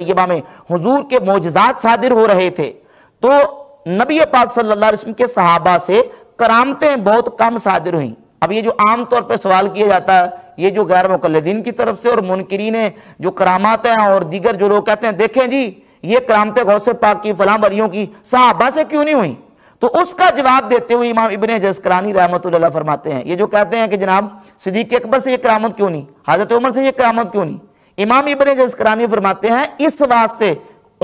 तयबा में हुजूर के मोजात सादिर हो रहे थे तो नबी पाक सल्लल्लाहु अलैहि के सहाबा से करामतें बहुत कम सादिर हुई अब ये जो आम तौर पर सवाल किया जाता है ये जो गैर मुकलदीन की तरफ से और मुनकरीन जो करामात हैं और दीगर जो लोग कहते हैं देखें जी ये करामतें गौसे पाक की फलाम वरियों की सहाबा से क्यों नहीं हुई तो उसका जवाब देते हुए इमाम इबन जसकरानी रहमत फरमाते हैं ये जो कहते हैं कि जनाब सिद्दीक अकबर से ये करामत क्यों नहीं हजरत उमर से ये करामत क्यों नहीं इमाम इबन जस्करानी फरमाते हैं इस वास्ते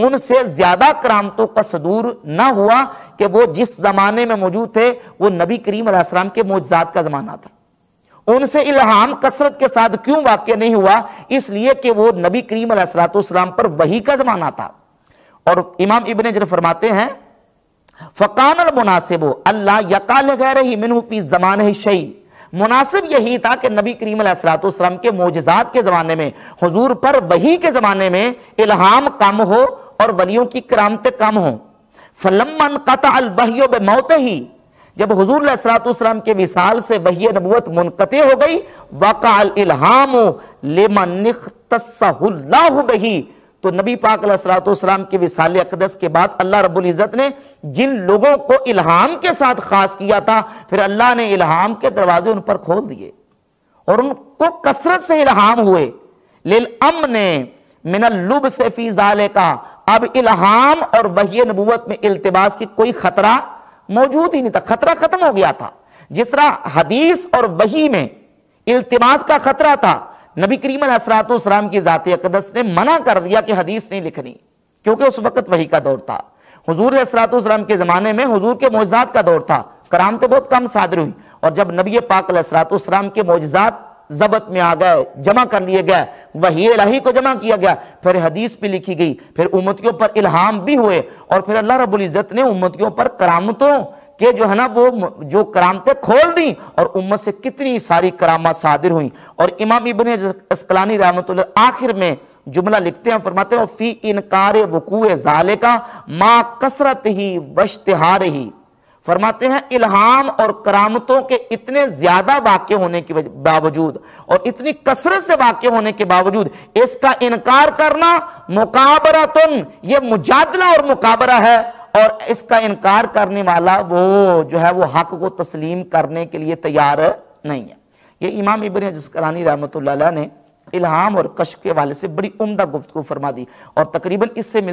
उनसे ज्यादा करामतों का सदूर ना हुआ कि वो जिस जमाने में मौजूद थे वो नबी करीम अलैहिस्सलाम के मोजात का जमाना था उनसे इल्हाम कसरत के साथ क्यों वाक्य नहीं हुआ इसलिए कि वो नबी करीम अलैहिस्सलाम पर वही का जमाना था और इमाम इबन जर फरमाते हैं फ़कान मुनासिब अल्लाह यकाल गैर ही मिनहफ़ी जमान ही शही मुनासिब यही था कि नबी करीम सलाम के मोजात के ज़माने में हजूर पर वही के ज़माने में इल्हाम कम हो और वलियों की करामतें कम हो फलमन कताबहियो मौत ही जब हजूर सलाम के मिसाल से वही नबूत मुनकत हो गई वकाल इल्हाम लेमन बही तो नबी पाक सलाम के विसाल अकदस के बाद अल्लाह रब्बुल इज़्ज़त ने जिन लोगों को इल्हाम के साथ खास किया था फिर अल्लाह ने इल्हाम के दरवाजे उन पर खोल दिए और उनको कसरत से इल्हाम हुए लिल अम ने मिनल लुब से फी जाले का अब इल्हाम और वही नबूवत में इल्तबास की कोई खतरा मौजूद ही नहीं था खतरा खत्म हो गया था जिस तरह हदीस और वही में इल्तबास का खतरा था नबी करीम हसरातम की जाति अकदस ने मना कर दिया कि हदीस नहीं लिखनी क्योंकि उस वक्त वही का दौर था हजूर असरातम के ज़माने में हजूर के मोजात का दौर था कराम तो बहुत कम सादर हुई और जब नबी पाक असरातम के मोजात जबत में आ गए जमा कर लिए गए वही इलाही को जमा किया गया फिर हदीस भी लिखी गई फिर उम्मतियों पर इल्हाम भी हुए और फिर अल्लाह रबुल्ज़त ने उम्मतियों पर करामतों के जो है ना वो जो करामते खोल दी और उम्मत से कितनी सारी करामा सादिर हुई और इमाम इबन असकलानी रहमत आखिर में जुमला लिखते हैं फरमाते हैं फी इनकार वकूए जाले का माँ कसरत ही वश्तहार ही फरमाते हैं इल्हाम और करामतों के इतने ज्यादा वाक्य होने के बावजूद और इतनी कसरत से वाक्य होने के बावजूद इसका इनकार करना मुकाबरा तुम ये मुजादला और मुकाबरा है और इसका इनकार करने वाला वो जो है वो हक को तस्लीम करने के लिए तैयार नहीं है ये इमाम इबन जस्करानी रहमत ने इल्हाम और कश्य के वाले से बड़ी उम्दा गुफ्तु फरमा दी और तकरीबन इससे मिल